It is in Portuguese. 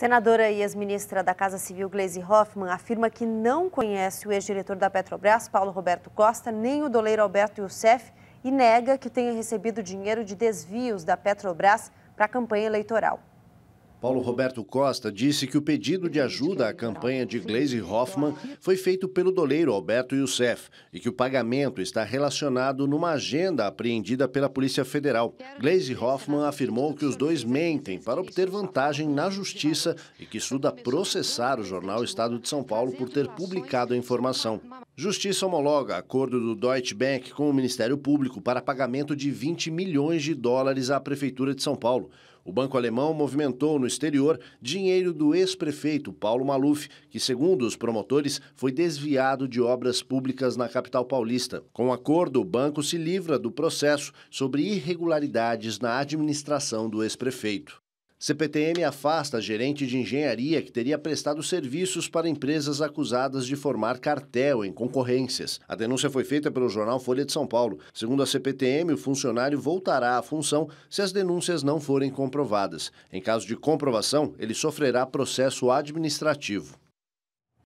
Senadora e ex-ministra da Casa Civil, Gleisi Hoffmann, afirma que não conhece o ex-diretor da Petrobras, Paulo Roberto Costa, nem o doleiro Alberto Youssef e nega que tenha recebido dinheiro de desvios da Petrobras para a campanha eleitoral. Paulo Roberto Costa disse que o pedido de ajuda à campanha de Glaze Hoffman foi feito pelo doleiro Alberto Youssef e que o pagamento está relacionado numa agenda apreendida pela Polícia Federal. Glaze Hoffman afirmou que os dois mentem para obter vantagem na justiça e que estuda processar o jornal Estado de São Paulo por ter publicado a informação. Justiça homologa acordo do Deutsche Bank com o Ministério Público para pagamento de 20 milhões de dólares à Prefeitura de São Paulo o Banco Alemão movimentou no exterior dinheiro do ex-prefeito Paulo Maluf, que, segundo os promotores, foi desviado de obras públicas na capital paulista. Com o acordo, o banco se livra do processo sobre irregularidades na administração do ex-prefeito. CPTM afasta gerente de engenharia que teria prestado serviços para empresas acusadas de formar cartel em concorrências. A denúncia foi feita pelo jornal Folha de São Paulo. Segundo a CPTM, o funcionário voltará à função se as denúncias não forem comprovadas. Em caso de comprovação, ele sofrerá processo administrativo.